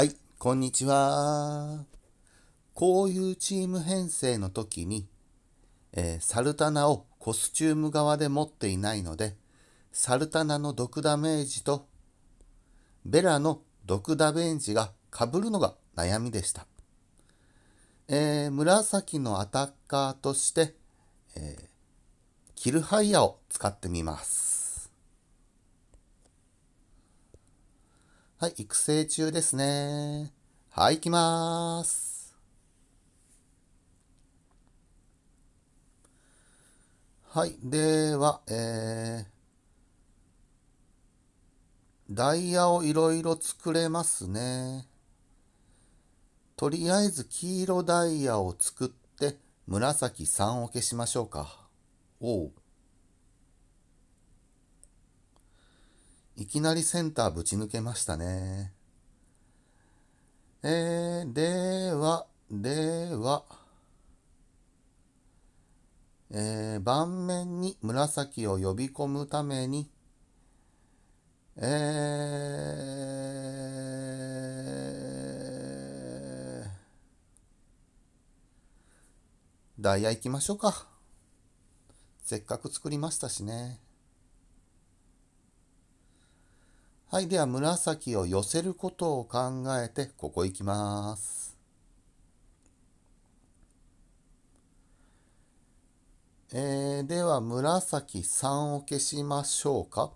はい、こんにちは。こういうチーム編成の時に、えー、サルタナをコスチューム側で持っていないので、サルタナの毒ダメージとベラの毒ダメージがかぶるのが悩みでした。えー、紫のアタッカーとして、えー、キルハイヤを使ってみます。はい、育成中ですね。はい、行きまーす。はい、では、えー、ダイヤをいろいろ作れますね。とりあえず黄色ダイヤを作って紫3を消しましょうか。おう。きなりセンターぶち抜けましたね。えー、では、では、えー、盤面に紫を呼び込むために、えー、ダイヤ行きましょうか。せっかく作りましたしね。はい、では紫を寄せることを考えて、ここ行きます。えー、では紫3を消しましょうか。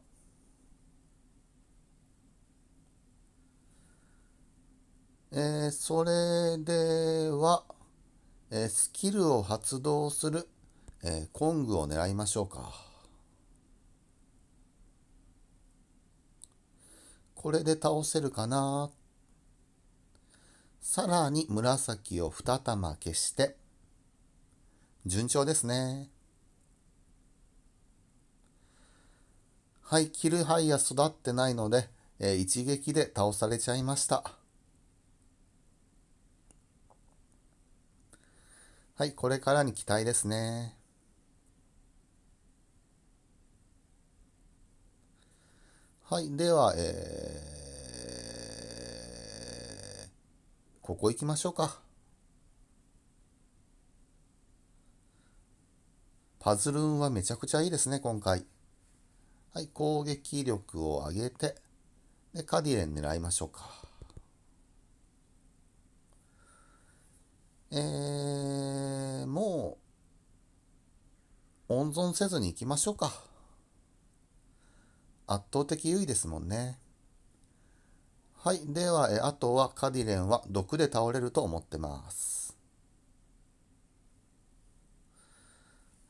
えー、それでは、えー、スキルを発動する、えー、コングを狙いましょうか。これで倒せるかなさらに紫を2玉消して順調ですねはいキルハイヤ育ってないので、えー、一撃で倒されちゃいましたはいこれからに期待ですねはい、では、えー、ここ行きましょうか。パズルンはめちゃくちゃいいですね、今回。はい、攻撃力を上げて、で、カディレン狙いましょうか。えー、もう、温存せずに行きましょうか。圧倒的優位ですもんね。はい。では、えあとはカディレンは毒で倒れると思ってます。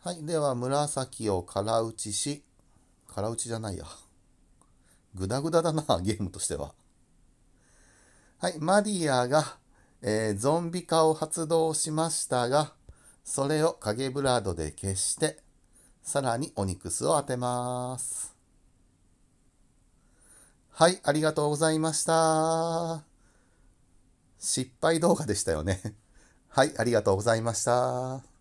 はい。では、紫を空打ちし、空打ちじゃないや。グダグダだな、ゲームとしては。はい。マディアが、えー、ゾンビ化を発動しましたが、それを影ブラードで消して、さらにオニクスを当てます。はい、ありがとうございました。失敗動画でしたよね。はい、ありがとうございました。